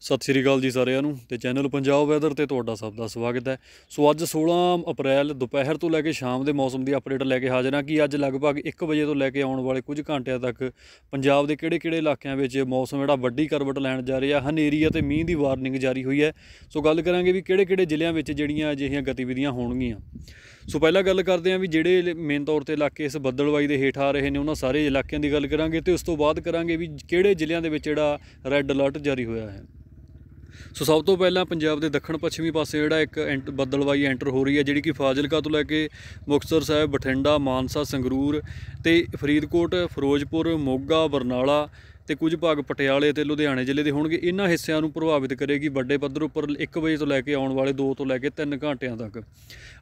ਸਤਿ ਸ੍ਰੀ ਅਕਾਲ ਜੀ ਸਾਰਿਆਂ ਨੂੰ ਤੇ ਚੈਨਲ ਪੰਜਾਬ ਵੈਦਰ ਤੇ ਤੁਹਾਡਾ ਸਭ ਦਾ ਸਵਾਗਤ ਹੈ ਸੋ ਅੱਜ 16 ਅਪ੍ਰੈਲ ਦੁਪਹਿਰ ਤੋਂ ਲੈ ਕੇ ਸ਼ਾਮ ਦੇ ਮੌਸਮ ਦੀ ਅਪਡੇਟ ਲੈ ਕੇ ਹਾਜ਼ਰ ਹਾਂ ਕਿ ਅੱਜ ਲਗਭਗ 1 ਵਜੇ ਤੋਂ ਲੈ ਕੇ ਆਉਣ ਵਾਲੇ ਕੁਝ ਘੰਟਿਆਂ ਤੱਕ ਪੰਜਾਬ ਦੇ ਕਿਹੜੇ-ਕਿਹੜੇ ਇਲਾਕਿਆਂ ਵਿੱਚ ਮੌਸਮ ਜਿਹੜਾ ਵੱਡੀ ਕਰਵਟ ਲੈਣ ਜਾ ਰਿਹਾ ਹਨੇਰੀ ਅਤੇ ਮੀਂਹ ਦੀ ਵਾਰਨਿੰਗ ਜਾਰੀ ਹੋਈ ਹੈ ਸੋ ਗੱਲ ਕਰਾਂਗੇ ਵੀ ਕਿਹੜੇ-ਕਿਹੜੇ ਜ਼ਿਲ੍ਹਿਆਂ ਵਿੱਚ ਜਿਹੜੀਆਂ ਅਜਿਹੀਆਂ ਗਤੀਵਿਧੀਆਂ ਹੋਣਗੀਆਂ ਸੋ ਪਹਿਲਾਂ ਗੱਲ ਕਰਦੇ ਆਂ ਵੀ ਜਿਹੜੇ ਮੇਨ ਤੌਰ ਤੇ ਇਲਾਕੇ ਇਸ ਬੱਦਲਵਾਈ ਦੇ ਹੇਠ ਆ ਰਹੇ ਨੇ ਉਹਨਾਂ ਸਾਰੇ ਇਲਾਕਿਆਂ ਦੀ ਗੱਲ ਕਰਾਂਗੇ ਤੇ ਉਸ ਤੋਂ ਬਾਅਦ ਕਰਾਂਗੇ ਵੀ ਕਿਹੜੇ ਜ਼ਿਲ੍ਹਿਆਂ ਦੇ ਵਿੱਚ ਜਿਹੜਾ ਰੈੱਡ ਅਲਰਟ ਜਾਰੀ ਹੋਇਆ ਹੈ ਸੋ ਸਭ ਤੋਂ ਪਹਿਲਾਂ ਪੰਜਾਬ ਦੇ ਦੱਖਣ ਪੱਛਮੀ ਪਾਸੇ ਜਿਹੜਾ ਇੱਕ ਬੱਦਲਵਾਈ ਐਂਟਰ ਹੋ ਰਹੀ ਹੈ ਜਿਹੜੀ ਕਿ ਫਾਜ਼ਿਲਕਾ ਤੋਂ ਲੈ ਕੇ ਮੁਕਤਸਰ ਸਾਹਿਬ ਬਠਿੰਡਾ ਮਾਨਸਾ ਸੰਗਰੂਰ ਤੇ ਫਰੀਦਕੋਟ ਫਿਰੋਜ਼ਪੁਰ ਮੋਗਾ ਬਰਨਾਲਾ ਤੇ ਕੁਝ ਭਾਗ ਪਟਿਆਲੇ ਤੇ ਲੁਧਿਆਣੇ ਜ਼ਿਲ੍ਹੇ ਦੇ ਹੋਣਗੇ ਇਹਨਾਂ ਹਿੱਸਿਆਂ ਨੂੰ ਪ੍ਰਭਾਵਿਤ ਕਰੇਗੀ ਵੱਡੇ ਪੱਧਰ ਉੱਪਰ 1 ਵਜੇ ਤੋਂ ਲੈ ਕੇ ਆਉਣ ਵਾਲੇ 2 ਤੋਂ ਲੈ ਕੇ 3 ਘੰਟਿਆਂ ਤੱਕ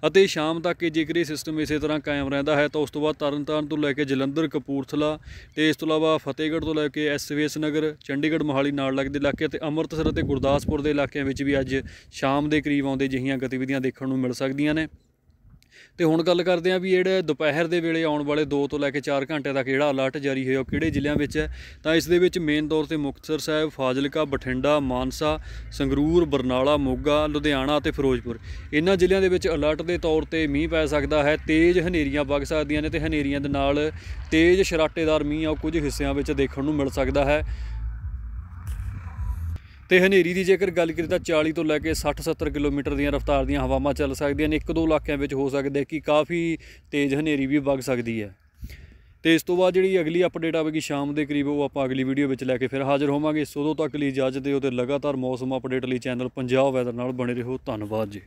ਅਤੇ ਸ਼ਾਮ ਤੱਕ ਜੇਕਰ ਇਹ ਸਿਸਟਮ ਇਸੇ ਤਰ੍ਹਾਂ ਕਾਇਮ ਰਹਿੰਦਾ ਹੈ ਤਾਂ ਉਸ ਤੋਂ ਬਾਅਦ ਤਰਨਤਾਰਨ ਤੋਂ ਲੈ ਕੇ ਜਲੰਧਰ ਕਪੂਰਥਲਾ ਤੇ ਇਸ ਤੋਂ ਇਲਾਵਾ ਫਤਿਹਗੜ੍ਹ ਤੋਂ ਲੈ ਕੇ ਐਸਵੀਐਸ ਨਗਰ ਚੰਡੀਗੜ੍ਹ ਮੋਹਾਲੀ ਨਾਲ ਲੱਗਦੇ ਇਲਾਕੇ ਤੇ ਅੰਮ੍ਰਿਤਸਰ ਅਤੇ ਗੁਰਦਾਸਪੁਰ ਦੇ ਇਲਾਕਿਆਂ ਵਿੱਚ ਵੀ ਅੱਜ ਸ਼ਾਮ ਦੇ ਕਰੀਬ ਆਉਂਦੇ ਜਿਹੀਆਂ ਗਤੀਵਿਧੀਆਂ ਦੇਖਣ ਨੂੰ ਮਿਲ ਸਕਦੀਆਂ ਨੇ ਤੇ ਹੁਣ ਗੱਲ ਕਰਦੇ ਆ ਵੀ ਜਿਹੜੇ ਦੁਪਹਿਰ ਦੇ ਵੇਲੇ ਆਉਣ ਵਾਲੇ 2 ਤੋਂ ਲੈ ਕੇ 4 ਘੰਟੇ ਤੱਕ ਜਿਹੜਾ ਅਲਰਟ ਜਾਰੀ ਹੋਇਆ ਕਿਹੜੇ ਜ਼ਿਲ੍ਹਿਆਂ ਵਿੱਚ ਹੈ ਤਾਂ ਇਸ ਦੇ ਵਿੱਚ ਮੇਨ ਤੌਰ ਤੇ ਮੁਕਤਸਰ ਸਾਹਿਬ ਫਾਜ਼ਿਲਕਾ ਬਠਿੰਡਾ ਮਾਨਸਾ ਸੰਗਰੂਰ ਬਰਨਾਲਾ ਮੋਗਾ ਲੁਧਿਆਣਾ ਅਤੇ ਫਿਰੋਜ਼ਪੁਰ ਇਹਨਾਂ ਜ਼ਿਲ੍ਹਿਆਂ ਦੇ ਵਿੱਚ ਅਲਰਟ ਦੇ ਤੌਰ ਤੇ ਮੀਂਹ ਪੈ ਸਕਦਾ ਹੈ ਤੇਜ਼ ਹਨੇਰੀਆਂ ਵਗ ਸਕਦੀਆਂ ਨੇ ਤੇ ਹਨੇਰੀਆਂ ਦੇ ਨਾਲ ਤੇਜ਼ ਸ਼ਰਾਟੇਦਾਰ ਮੀਂਹ ਆ ਕੁਝ ਹਿੱਸਿਆਂ ਵਿੱਚ ਦੇਖਣ ਨੂੰ ਮਿਲ ਸਕਦਾ ਹੈ ਤੇ ਹਨੇਰੀ ਦੀ ਜੇਕਰ ਗੱਲ ਕਰੀ ਤਾਂ 40 ਤੋਂ ਲੈ ਕੇ 60-70 ਕਿਲੋਮੀਟਰ ਦੀਆਂ ਰਫ਼ਤਾਰ ਦੀਆਂ ਹਵਾਵਾਂ ਚੱਲ ਸਕਦੀਆਂ ਨੇ 1-2 ਇਲਾਕਿਆਂ ਵਿੱਚ ਹੋ ਸਕਦਾ ਕਿ ਕਾਫੀ ਤੇਜ਼ ਹਨੇਰੀ ਵੀ ਵਗ ਸਕਦੀ ਹੈ ਤੇ ਇਸ ਤੋਂ ਬਾਅਦ ਜਿਹੜੀ ਅਗਲੀ ਅਪਡੇਟ ਆਵੇਗੀ ਸ਼ਾਮ ਦੇ ਕਰੀਬ ਉਹ ਆਪਾਂ ਅਗਲੀ ਵੀਡੀਓ ਵਿੱਚ ਲੈ ਕੇ ਫਿਰ ਹਾਜ਼ਰ ਹੋਵਾਂਗੇ ਸੋ ਤੱਕ ਲਈ ਇਜਾਜ਼ਤ ਦਿਓ ਤੇ ਲਗਾਤਾਰ ਮੌਸਮ ਅਪਡੇਟ ਲਈ ਚੈਨਲ ਪੰਜਾਬ ਵੈਦਰ ਨਾਲ ਬਣੇ ਰਹੋ ਧੰਨਵਾਦ ਜੀ